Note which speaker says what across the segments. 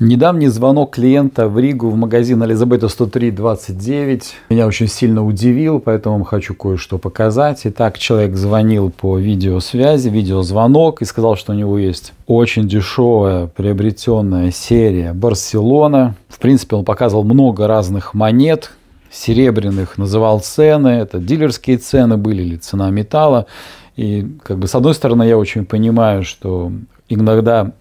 Speaker 1: Недавний звонок клиента в Ригу в магазин Elizabeth 103-29 меня очень сильно удивил, поэтому хочу кое-что показать. Итак, человек звонил по видеосвязи, видеозвонок и сказал, что у него есть очень дешевая приобретенная серия Барселона. В принципе, он показывал много разных монет, серебряных, называл цены, это дилерские цены были или цена металла. И как бы с одной стороны я очень понимаю, что иногда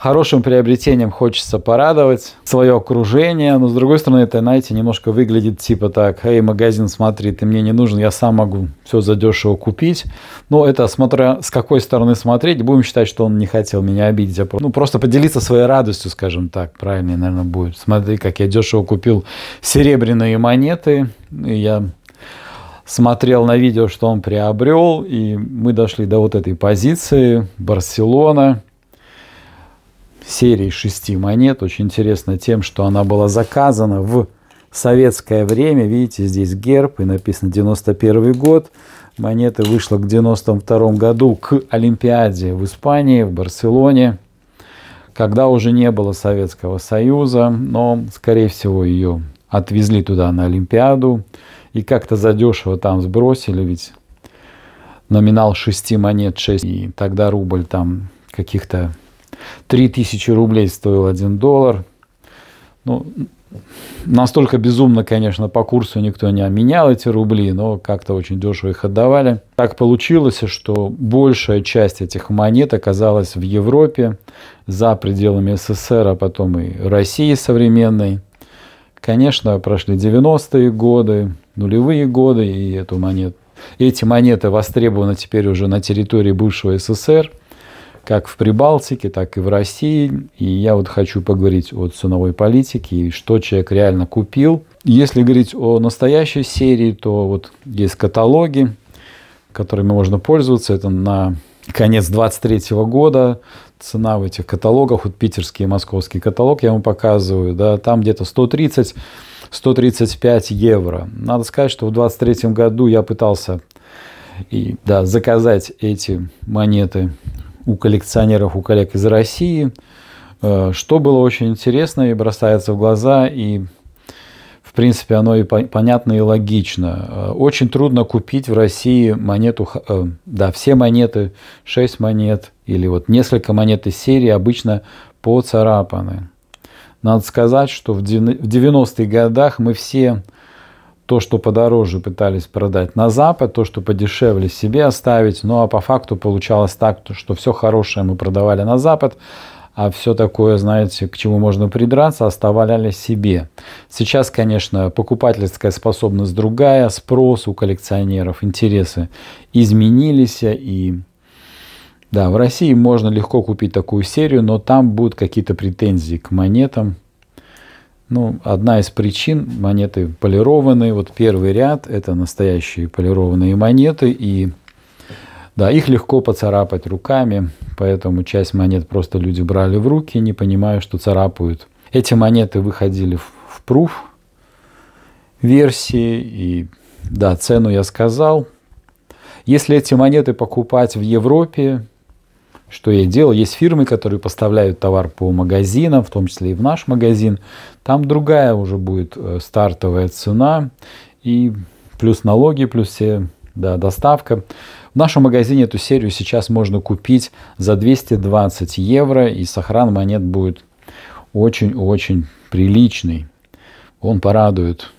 Speaker 1: Хорошим приобретением хочется порадовать свое окружение, но с другой стороны, это, знаете, немножко выглядит типа так, эй, магазин, смотри, ты мне не нужен, я сам могу все задешево купить. Но это смотря с какой стороны смотреть, будем считать, что он не хотел меня обидеть, а просто, ну, просто поделиться своей радостью, скажем так, правильнее, наверное, будет. Смотри, как я дешево купил серебряные монеты, я смотрел на видео, что он приобрел, и мы дошли до вот этой позиции Барселона серии шести монет очень интересно тем, что она была заказана в советское время. Видите, здесь герб и написано 91 год. Монета вышла к 92 году к Олимпиаде в Испании, в Барселоне, когда уже не было Советского Союза, но, скорее всего, ее отвезли туда на Олимпиаду и как-то задешево там сбросили, ведь номинал 6 монет 6, и тогда рубль там каких-то 3000 рублей стоил 1 доллар. Ну, настолько безумно, конечно, по курсу никто не менял эти рубли, но как-то очень дешево их отдавали. Так получилось, что большая часть этих монет оказалась в Европе, за пределами СССР, а потом и России современной. Конечно, прошли 90-е годы, нулевые годы, и эту монету эти монеты востребованы теперь уже на территории бывшего СССР как в Прибалтике, так и в России. И я вот хочу поговорить о ценовой политике и что человек реально купил. Если говорить о настоящей серии, то вот есть каталоги, которыми можно пользоваться. Это на конец 23 года цена в этих каталогах, вот питерский и московский каталог, я вам показываю, да, там где-то 130 135 евро. Надо сказать, что в 23 году я пытался и, да, заказать эти монеты у коллекционеров, у коллег из России. Э, что было очень интересно и бросается в глаза, и в принципе оно и понятно и логично. Э, очень трудно купить в России монету, э, да, все монеты, 6 монет или вот несколько монет из серии обычно поцарапаны. Надо сказать, что в 90-х годах мы все то, что подороже пытались продать на Запад, то, что подешевле себе оставить. Ну а по факту получалось так, что все хорошее мы продавали на Запад, а все такое, знаете, к чему можно придраться, оставляли себе. Сейчас, конечно, покупательская способность другая, спрос у коллекционеров, интересы изменились, и да, в России можно легко купить такую серию, но там будут какие-то претензии к монетам, ну, одна из причин – монеты полированные. Вот первый ряд – это настоящие полированные монеты. И да, их легко поцарапать руками, поэтому часть монет просто люди брали в руки, не понимая, что царапают. Эти монеты выходили в пруф версии, и да, цену я сказал. Если эти монеты покупать в Европе, что я делал. Есть фирмы, которые поставляют товар по магазинам, в том числе и в наш магазин. Там другая уже будет э, стартовая цена и плюс налоги, плюс все, да, доставка. В нашем магазине эту серию сейчас можно купить за 220 евро, и сохран монет будет очень-очень приличный. Он порадует,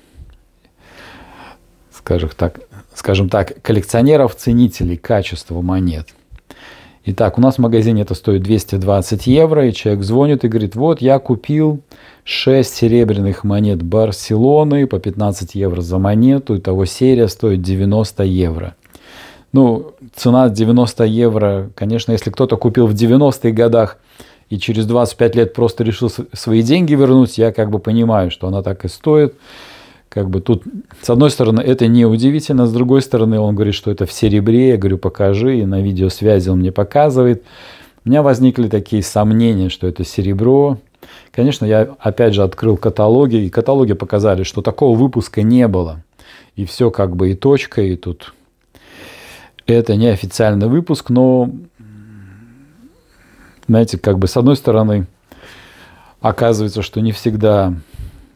Speaker 1: скажем так, скажем так, коллекционеров-ценителей качества монет – Итак, у нас в магазине это стоит 220 евро, и человек звонит и говорит, вот я купил 6 серебряных монет Барселоны по 15 евро за монету, того серия стоит 90 евро. Ну, цена 90 евро, конечно, если кто-то купил в 90-х годах и через 25 лет просто решил свои деньги вернуть, я как бы понимаю, что она так и стоит как бы тут, с одной стороны, это не удивительно, с другой стороны, он говорит, что это в серебре, я говорю, покажи, и на видеосвязи он мне показывает. У меня возникли такие сомнения, что это серебро. Конечно, я опять же открыл каталоги, и каталоги показали, что такого выпуска не было. И все как бы и точка, и тут это неофициальный выпуск, но, знаете, как бы с одной стороны, оказывается, что не всегда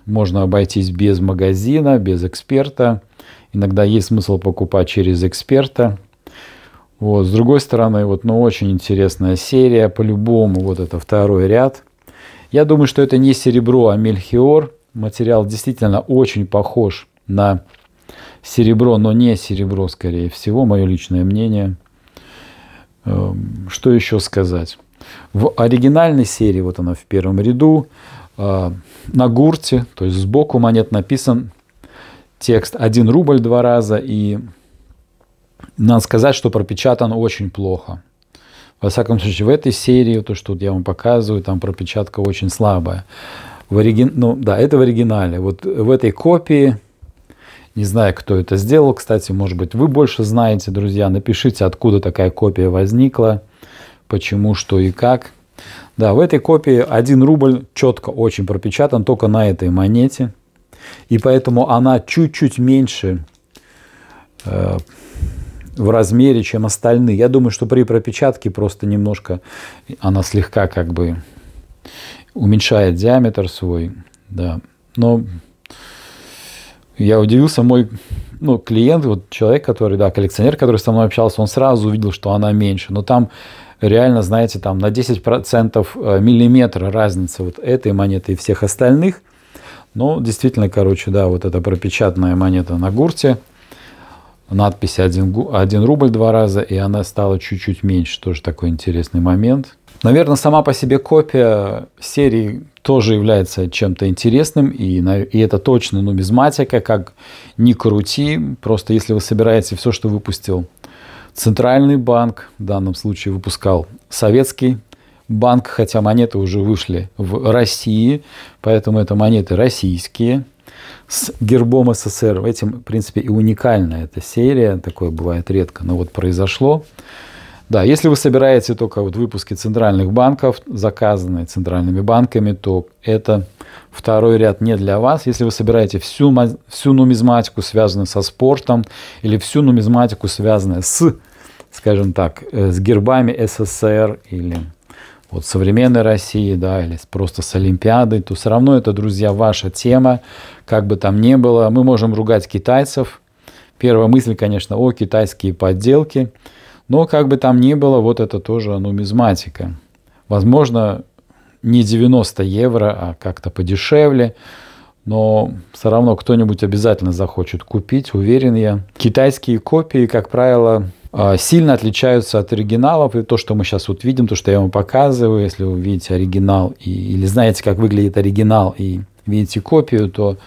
Speaker 1: можно обойтись без магазина, без эксперта. Иногда есть смысл покупать через эксперта. Вот, с другой стороны, вот, ну, очень интересная серия, по-любому, вот это второй ряд. Я думаю, что это не серебро, а мельхиор. Материал действительно очень похож на серебро, но не серебро, скорее всего, мое личное мнение. Эм, что еще сказать? В оригинальной серии, вот она в первом ряду, Э, на гурте, то есть сбоку монет написан текст 1 рубль два раза, и надо сказать, что пропечатан очень плохо. Во всяком случае, в этой серии, то, что я вам показываю, там пропечатка очень слабая. В оригин... ну, да, это в оригинале. Вот в этой копии, не знаю, кто это сделал, кстати, может быть, вы больше знаете, друзья, напишите, откуда такая копия возникла, почему, что и как. Да, в этой копии 1 рубль четко очень пропечатан только на этой монете. И поэтому она чуть-чуть меньше э, в размере, чем остальные. Я думаю, что при пропечатке просто немножко она слегка как бы уменьшает диаметр свой. Да. Но я удивился, мой ну, клиент, вот человек, который, да, коллекционер, который со мной общался, он сразу увидел, что она меньше. Но там реально, знаете, там на 10% э, миллиметра разница вот этой монеты и всех остальных. Ну, действительно, короче, да, вот эта пропечатанная монета на гурте, надпись 1, 1 рубль два раза, и она стала чуть-чуть меньше, тоже такой интересный момент. Наверное, сама по себе копия серии тоже является чем-то интересным, и, и это точно нумизматика, как ни крути, просто если вы собираете все, что выпустил Центральный банк в данном случае выпускал советский банк, хотя монеты уже вышли в России, поэтому это монеты российские с гербом СССР. Этим, в принципе, и уникальна эта серия, такое бывает редко, но вот произошло. Да, если вы собираете только вот выпуски центральных банков, заказанные центральными банками, то это второй ряд не для вас. Если вы собираете всю, всю нумизматику, связанную со спортом, или всю нумизматику, связанную с, скажем так, э, с гербами СССР или вот современной России, да, или просто с Олимпиадой, то все равно это, друзья, ваша тема, как бы там ни было. Мы можем ругать китайцев. Первая мысль, конечно, о, китайские подделки – но как бы там ни было, вот это тоже нумизматика. Возможно, не 90 евро, а как-то подешевле. Но все равно кто-нибудь обязательно захочет купить, уверен я. Китайские копии, как правило, а, сильно отличаются от оригиналов. И то, что мы сейчас вот видим, то, что я вам показываю, если вы видите оригинал и, или знаете, как выглядит оригинал и видите копию, то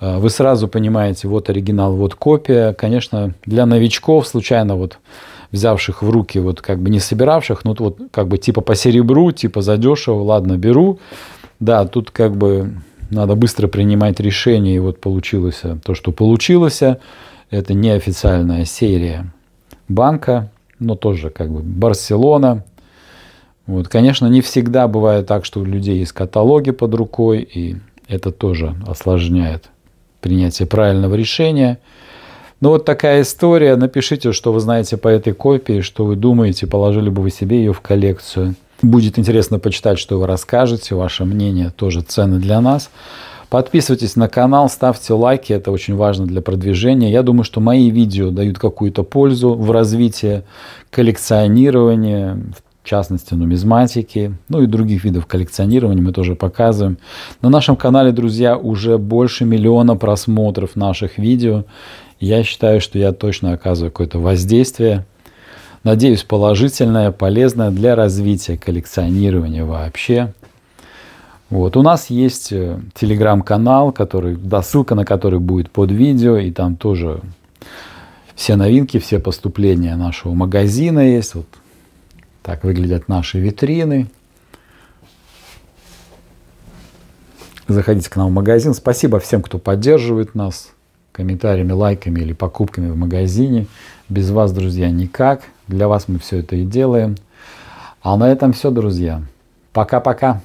Speaker 1: а, вы сразу понимаете, вот оригинал, вот копия. Конечно, для новичков случайно вот взявших в руки, вот как бы не собиравших, ну вот как бы типа по серебру, типа задешево, ладно, беру. Да, тут как бы надо быстро принимать решение, и вот получилось то, что получилось. Это неофициальная серия банка, но тоже как бы Барселона. Вот, конечно, не всегда бывает так, что у людей есть каталоги под рукой, и это тоже осложняет принятие правильного решения – ну вот такая история. Напишите, что вы знаете по этой копии, что вы думаете, положили бы вы себе ее в коллекцию. Будет интересно почитать, что вы расскажете, ваше мнение тоже ценно для нас. Подписывайтесь на канал, ставьте лайки, это очень важно для продвижения. Я думаю, что мои видео дают какую-то пользу в развитии коллекционирования, в частности нумизматики, ну и других видов коллекционирования мы тоже показываем. На нашем канале, друзья, уже больше миллиона просмотров наших видео. Я считаю, что я точно оказываю какое-то воздействие, надеюсь, положительное, полезное для развития коллекционирования вообще. Вот. У нас есть э, телеграм-канал, который, да, ссылка на который будет под видео, и там тоже все новинки, все поступления нашего магазина есть. Вот так выглядят наши витрины. Заходите к нам в магазин. Спасибо всем, кто поддерживает нас комментариями, лайками или покупками в магазине. Без вас, друзья, никак. Для вас мы все это и делаем. А на этом все, друзья. Пока-пока.